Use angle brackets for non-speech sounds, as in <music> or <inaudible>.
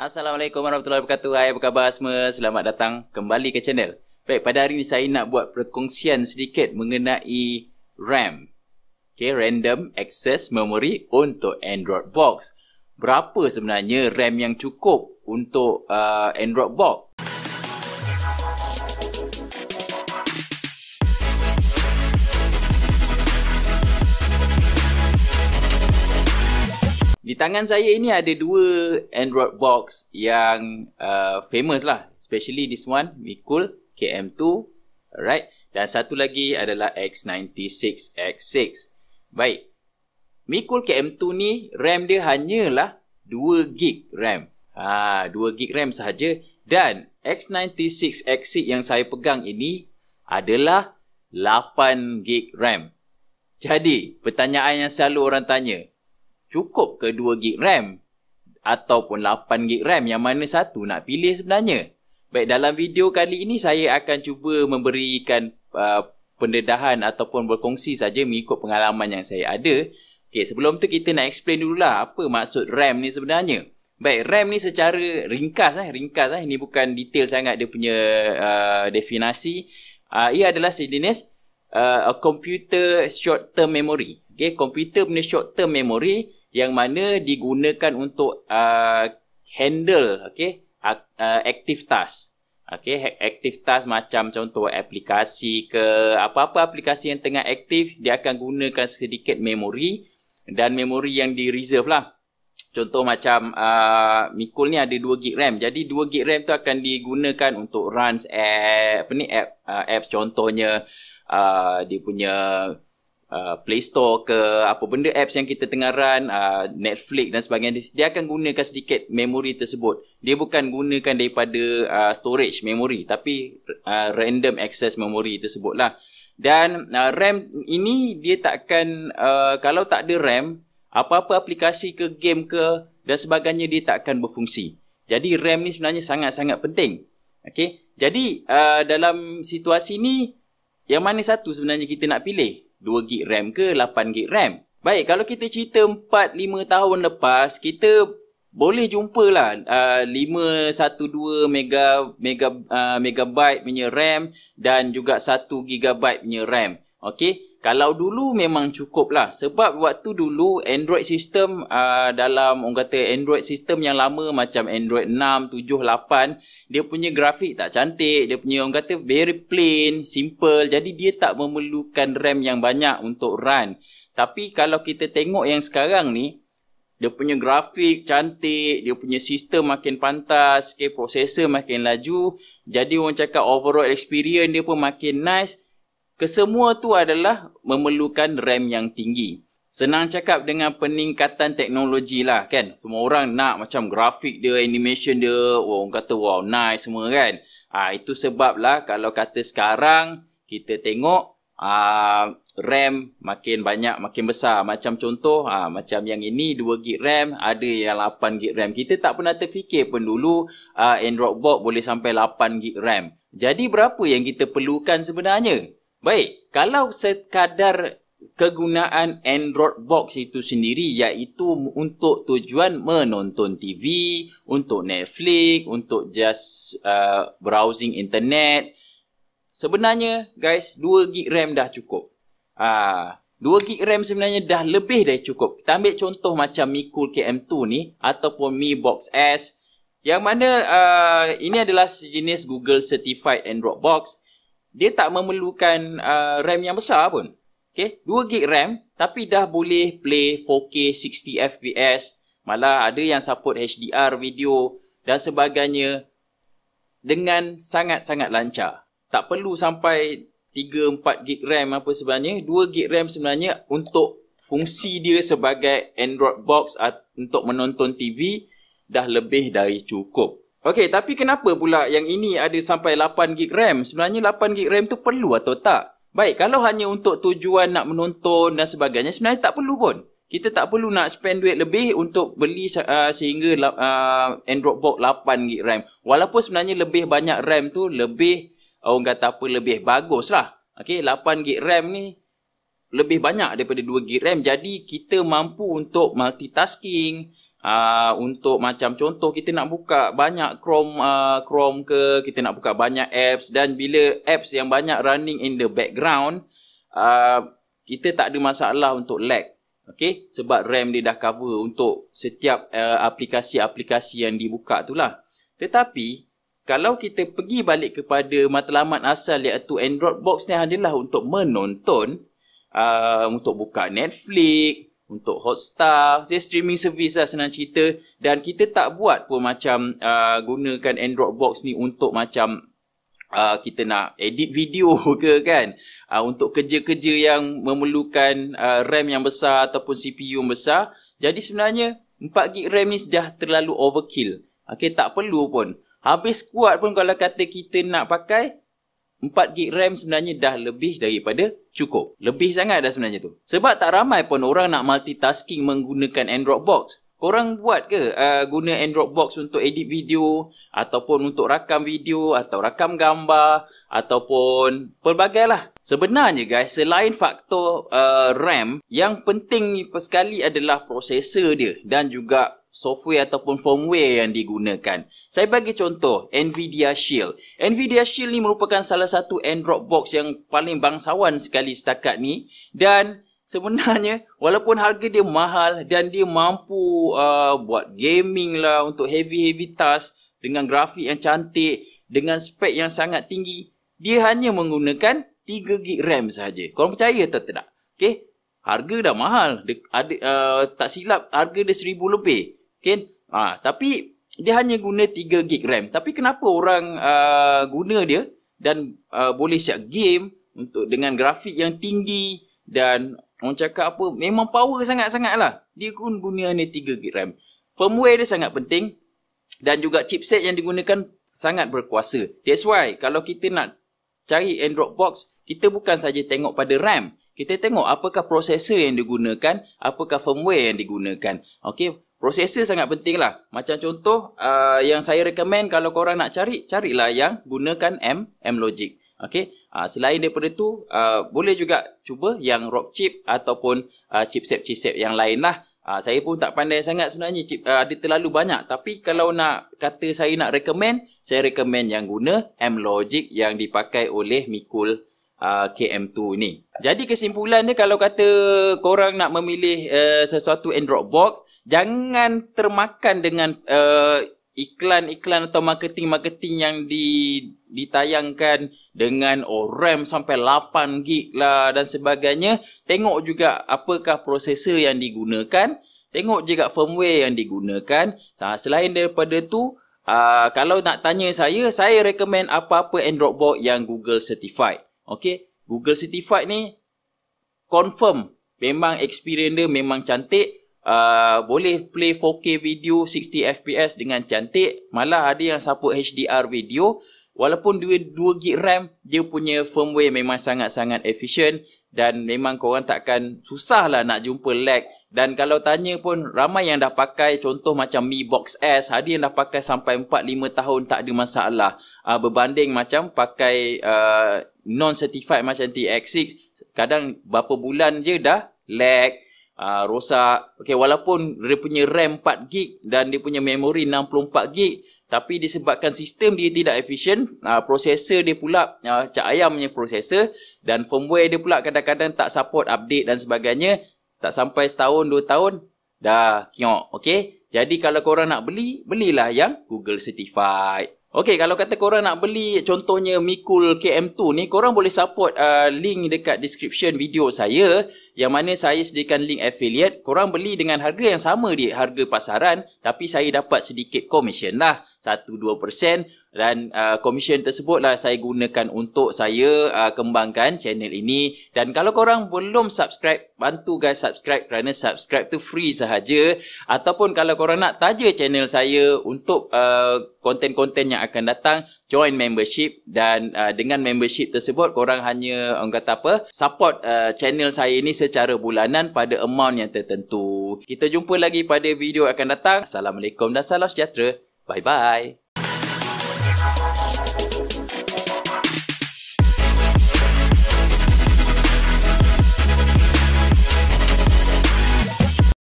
Assalamualaikum warahmatullahi wabarakatuh. Hai, apa khabar semua? Selamat datang kembali ke channel. Baik, pada hari ini saya nak buat perkongsian sedikit mengenai RAM. Okay, Random Access Memory untuk Android Box. Berapa sebenarnya RAM yang cukup untuk uh, Android Box? tangan saya ini ada dua Android box yang uh, famous lah. Especially this one, Mikul KM2. Alright. Dan satu lagi adalah X96X6. Baik. Mikul KM2 ni RAM dia hanyalah 2GB RAM. Ha, 2GB RAM sahaja. Dan X96X6 yang saya pegang ini adalah 8GB RAM. Jadi, pertanyaan yang selalu orang tanya, cukup ke 2GB RAM ataupun 8GB RAM yang mana satu nak pilih sebenarnya baik dalam video kali ini saya akan cuba memberikan uh, pendedahan ataupun berkongsi saja mengikut pengalaman yang saya ada okay, sebelum tu kita nak explain dulu lah apa maksud RAM ni sebenarnya baik RAM ni secara ringkas eh, ringkas eh, ini bukan detail sangat dia punya uh, definasi uh, ia adalah sejenis Uh, computer short term memory okay, computer punya short term memory yang mana digunakan untuk uh, handle okay, uh, uh active task. Okay, ha, active task macam contoh aplikasi ke apa-apa aplikasi yang tengah aktif, dia akan gunakan sedikit memori dan memori yang di reserve lah. Contoh macam uh, Mikul ni ada 2 GB RAM. Jadi 2 GB RAM tu akan digunakan untuk runs app, apa ni app, uh, apps contohnya uh, dia punya uh, Play Store ke apa benda apps yang kita tengah run uh, Netflix dan sebagainya dia akan gunakan sedikit memori tersebut dia bukan gunakan daripada uh, storage memori tapi uh, random access memori tersebutlah dan uh, RAM ini dia takkan uh, kalau tak ada RAM apa-apa aplikasi ke game ke dan sebagainya dia takkan berfungsi jadi RAM ni sebenarnya sangat-sangat penting Okay, jadi uh, dalam situasi ni yang mana satu sebenarnya kita nak pilih 2GB RAM ke 8GB RAM. Baik, kalau kita cerita 4-5 tahun lepas, kita boleh jumpa lah uh, ah, 512 mega mega uh, megabyte punya RAM dan juga 1 gigabyte punya RAM. Okey, kalau dulu memang cukup lah sebab waktu dulu Android system uh, dalam orang kata Android system yang lama macam Android 6, 7, 8 dia punya grafik tak cantik dia punya orang kata very plain, simple jadi dia tak memerlukan RAM yang banyak untuk run tapi kalau kita tengok yang sekarang ni dia punya grafik cantik, dia punya sistem makin pantas, okay, processor makin laju. Jadi orang cakap overall experience dia pun makin nice. Kesemua tu adalah memerlukan RAM yang tinggi. Senang cakap dengan peningkatan teknologi lah kan. Semua orang nak macam grafik dia, animation dia, orang kata wow nice semua kan. Ah ha, itu sebablah kalau kata sekarang kita tengok Uh, RAM makin banyak makin besar macam contoh uh, macam yang ini 2GB RAM ada yang 8GB RAM kita tak pernah terfikir pun dulu uh, Android box boleh sampai 8GB RAM jadi berapa yang kita perlukan sebenarnya Baik, kalau sekadar kegunaan Android Box itu sendiri iaitu untuk tujuan menonton TV, untuk Netflix, untuk just uh, browsing internet. Sebenarnya guys, 2GB RAM dah cukup. Ah, uh, 2GB RAM sebenarnya dah lebih dah cukup. Kita ambil contoh macam Mi Cool KM2 ni ataupun Mi Box S yang mana uh, ini adalah sejenis Google Certified Android Box dia tak memerlukan uh, RAM yang besar pun. Okey, 2GB RAM tapi dah boleh play 4K 60fps. Malah ada yang support HDR video dan sebagainya dengan sangat-sangat lancar. Tak perlu sampai 3-4GB RAM apa sebenarnya. 2GB RAM sebenarnya untuk fungsi dia sebagai Android box untuk menonton TV dah lebih dari cukup. Okey, tapi kenapa pula yang ini ada sampai 8GB RAM? Sebenarnya 8GB RAM tu perlu atau tak? Baik, kalau hanya untuk tujuan nak menonton dan sebagainya, sebenarnya tak perlu pun. Kita tak perlu nak spend duit lebih untuk beli uh, sehingga uh, Android Box 8GB RAM. Walaupun sebenarnya lebih banyak RAM tu lebih, orang kata apa, lebih bagus lah. Okey, 8GB RAM ni lebih banyak daripada 2GB RAM. Jadi, kita mampu untuk multitasking, Ah, untuk macam contoh kita nak buka banyak Chrome uh, Chrome ke kita nak buka banyak apps dan bila apps yang banyak running in the background uh, kita tak ada masalah untuk lag okay? sebab RAM dia dah cover untuk setiap uh, aplikasi-aplikasi yang dibuka itulah tetapi kalau kita pergi balik kepada matlamat asal iaitu Android box ni adalah untuk menonton uh, untuk buka Netflix untuk Hotstar, dia streaming service lah senang cerita dan kita tak buat pun macam uh, gunakan Android Box ni untuk macam uh, kita nak edit video <laughs> ke kan uh, untuk kerja-kerja yang memerlukan uh, RAM yang besar ataupun CPU yang besar jadi sebenarnya 4GB RAM ni dah terlalu overkill okay, tak perlu pun habis kuat pun kalau kata kita nak pakai 4GB RAM sebenarnya dah lebih daripada cukup. Lebih sangat dah sebenarnya tu. Sebab tak ramai pun orang nak multitasking menggunakan Android Box. Korang buat ke uh, guna Android Box untuk edit video ataupun untuk rakam video atau rakam gambar ataupun pelbagai lah. Sebenarnya guys, selain faktor uh, RAM, yang penting sekali adalah prosesor dia dan juga software ataupun firmware yang digunakan. Saya bagi contoh Nvidia Shield. Nvidia Shield ni merupakan salah satu Android box yang paling bangsawan sekali setakat ni dan sebenarnya <laughs> walaupun harga dia mahal dan dia mampu uh, buat gaming lah untuk heavy heavy task dengan grafik yang cantik dengan spek yang sangat tinggi dia hanya menggunakan 3GB RAM sahaja. Korang percaya atau tidak? Okay? Harga dah mahal. De, ada, uh, tak silap harga dia seribu lebih. Okay. Ha, tapi dia hanya guna 3 gig RAM. Tapi kenapa orang uh, guna dia dan uh, boleh siap game untuk dengan grafik yang tinggi dan orang cakap apa memang power sangat-sangat lah. Dia pun guna hanya 3 gig RAM. Firmware dia sangat penting dan juga chipset yang digunakan sangat berkuasa. That's why kalau kita nak cari Android box, kita bukan saja tengok pada RAM. Kita tengok apakah prosesor yang digunakan, apakah firmware yang digunakan. Okay, Processor sangat penting lah. Macam contoh uh, yang saya recommend kalau korang nak cari, carilah yang gunakan M, M Logic. Okay. Uh, selain daripada tu, uh, boleh juga cuba yang Rock chip ataupun uh, chipset-chipset yang lain lah. Uh, saya pun tak pandai sangat sebenarnya chip uh, ada terlalu banyak. Tapi kalau nak kata saya nak recommend, saya recommend yang guna M Logic yang dipakai oleh Mikul uh, KM2 ni. Jadi kesimpulannya kalau kata korang nak memilih uh, sesuatu Android box, jangan termakan dengan uh, iklan-iklan atau marketing-marketing yang di ditayangkan dengan oh, RAM sampai 8 gig lah dan sebagainya. Tengok juga apakah prosesor yang digunakan, tengok juga firmware yang digunakan. Nah, ha, selain daripada tu, uh, kalau nak tanya saya, saya recommend apa-apa Android box yang Google certified. Okay, Google certified ni confirm memang experience dia memang cantik Uh, boleh play 4K video 60fps dengan cantik malah ada yang support HDR video walaupun dia 2GB RAM dia punya firmware memang sangat-sangat efficient dan memang korang takkan susah lah nak jumpa lag dan kalau tanya pun ramai yang dah pakai contoh macam Mi Box S ada yang dah pakai sampai 4-5 tahun tak ada masalah uh, berbanding macam pakai uh, non-certified macam TX6 kadang berapa bulan je dah lag uh, rosak. Okey walaupun dia punya RAM 4GB dan dia punya memori 64GB tapi disebabkan sistem dia tidak efisien, uh, ah, processor dia pula uh, cak ayam punya prosesor dan firmware dia pula kadang-kadang tak support update dan sebagainya, tak sampai setahun dua tahun dah kiok. Okey. Jadi kalau korang nak beli, belilah yang Google Certified. Okay, kalau kata korang nak beli contohnya Mikul KM2 ni, korang boleh support uh, link dekat description video saya yang mana saya sediakan link affiliate. Korang beli dengan harga yang sama di harga pasaran tapi saya dapat sedikit komisen lah. 1-2% dan uh, komisen tersebutlah saya gunakan untuk saya uh, kembangkan channel ini dan kalau korang belum subscribe bantu guys subscribe kerana subscribe tu free sahaja ataupun kalau korang nak taja channel saya untuk uh, konten-konten uh, yang akan datang join membership dan uh, dengan membership tersebut korang hanya orang kata apa support uh, channel saya ini secara bulanan pada amount yang tertentu kita jumpa lagi pada video akan datang Assalamualaikum dan salam sejahtera Bye bye.